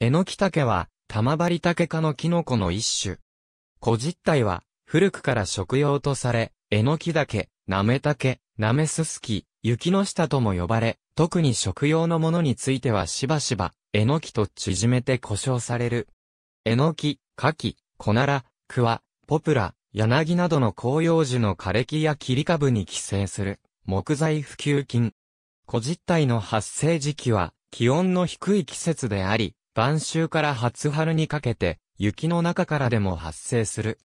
えのきたけは、玉張ケ科のキノコの一種。古実体は、古くから食用とされ、えのきケ、なめたけ、なめすすき、雪の下とも呼ばれ、特に食用のものについてはしばしば、えのきと縮めて呼称される。えのき、かき、こなら、くわ、ポプラ、柳などの広葉樹の枯れ木や切り株に寄生する、木材普及菌。古実体の発生時期は、気温の低い季節であり、晩秋から初春にかけて、雪の中からでも発生する。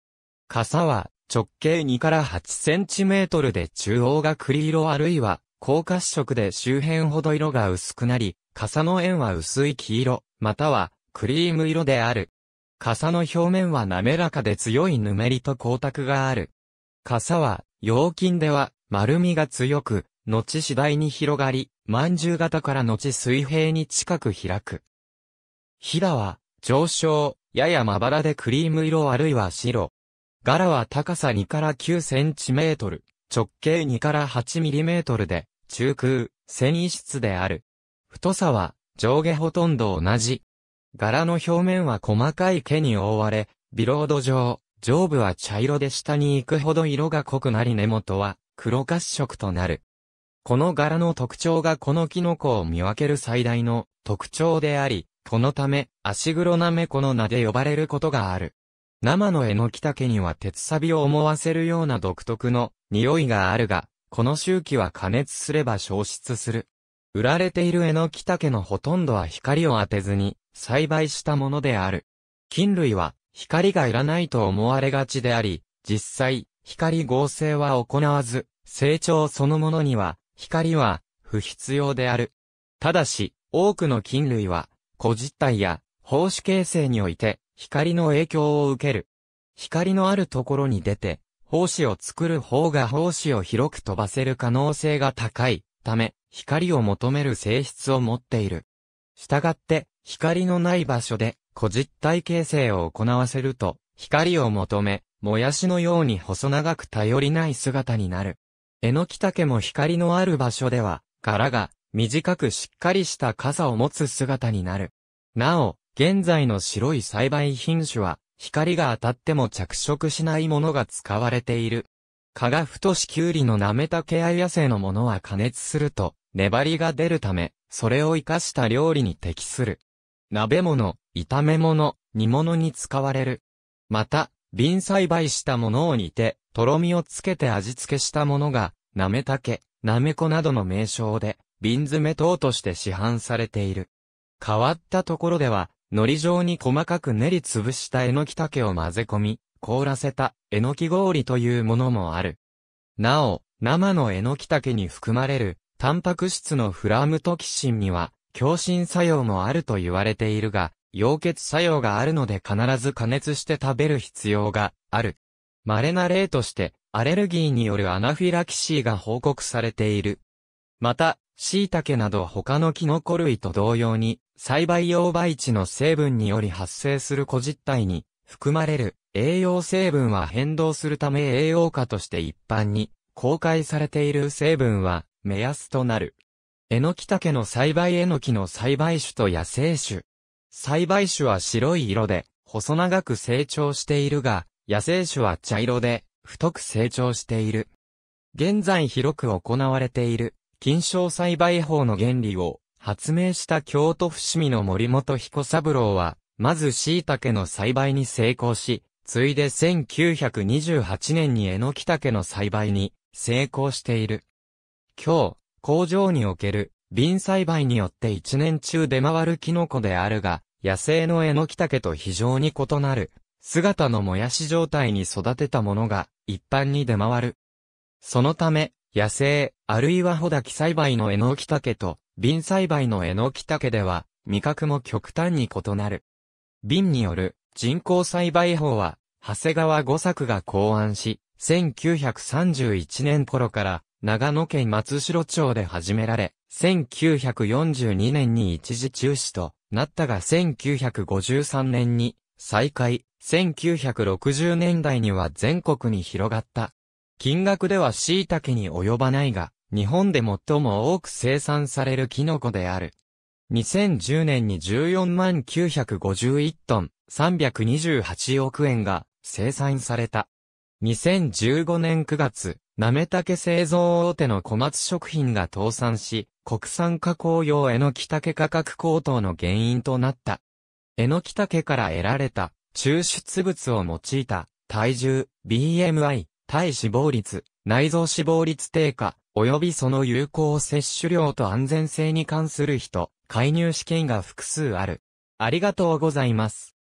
傘は直径2から8センチメートルで中央が栗色あるいは高褐色で周辺ほど色が薄くなり、傘の円は薄い黄色、またはクリーム色である。傘の表面は滑らかで強いぬめりと光沢がある。傘は、陽金では丸みが強く、後次第に広がり、饅頭型から後水平に近く開く。ヒダは、上昇、ややまばらでクリーム色あるいは白。柄は高さ2から9センチメートル、直径2から8ミリメートルで、中空、繊維質である。太さは、上下ほとんど同じ。柄の表面は細かい毛に覆われ、ビロード状、上部は茶色で下に行くほど色が濃くなり根元は黒褐色となる。この柄の特徴がこのキノコを見分ける最大の特徴であり、このため、足黒なめこの名で呼ばれることがある。生のえのきたけには鉄サビを思わせるような独特の匂いがあるが、この周期は加熱すれば消失する。売られているえのきたけのほとんどは光を当てずに栽培したものである。菌類は光がいらないと思われがちであり、実際、光合成は行わず、成長そのものには光は不必要である。ただし、多くの菌類は小実体や胞子形成において光の影響を受ける。光のあるところに出て、胞子を作る方が胞子を広く飛ばせる可能性が高いため、光を求める性質を持っている。したがって、光のない場所で、小実体形成を行わせると、光を求め、もやしのように細長く頼りない姿になる。えのきたけも光のある場所では、殻が短くしっかりした傘を持つ姿になる。なお、現在の白い栽培品種は、光が当たっても着色しないものが使われている。蚊が太しキュウリのナめたケア野生のものは加熱すると、粘りが出るため、それを活かした料理に適する。鍋物、炒め物、煮物に使われる。また、瓶栽培したものを煮て、とろみをつけて味付けしたものが、なめたけ、なめこなどの名称で、瓶詰等として市販されている。変わったところでは、海苔状に細かく練りつぶしたえのき茸を混ぜ込み、凍らせたえのき氷というものもある。なお、生のえのき茸に含まれる、タンパク質のフラムトキシンには、強心作用もあると言われているが、溶血作用があるので必ず加熱して食べる必要がある。稀な例として、アレルギーによるアナフィラキシーが報告されている。また、椎茸など他のキノコ類と同様に、栽培用培地の成分により発生する個実体に含まれる栄養成分は変動するため栄養価として一般に公開されている成分は目安となる。エノキタケの栽培エノキの栽培種と野生種。栽培種は白い色で細長く成長しているが、野生種は茶色で太く成長している。現在広く行われている金賞栽培法の原理を発明した京都伏見の森本彦三郎は、まず椎茸の栽培に成功し、ついで1928年にえのき茸の栽培に成功している。今日、工場における瓶栽培によって一年中出回るキノコであるが、野生のえのき茸と非常に異なる、姿のもやし状態に育てたものが一般に出回る。そのため、野生、あるいは穂滝栽培のエノキタケと、瓶栽培のエノキタケでは、味覚も極端に異なる。瓶による人工栽培法は、長谷川五作が考案し、1931年頃から長野県松代町で始められ、1942年に一時中止となったが1953年に再開、1960年代には全国に広がった。金額では椎茸に及ばないが、日本で最も多く生産されるキノコである。2010年に14万951トン、328億円が生産された。2015年9月、なめたけ製造大手の小松食品が倒産し、国産加工用えのきたけ価格高騰の原因となった。えのきたけから得られた抽出物を用いた体重、BMI、体死亡率、内臓死亡率低下、及びその有効摂取量と安全性に関する人、介入試験が複数ある。ありがとうございます。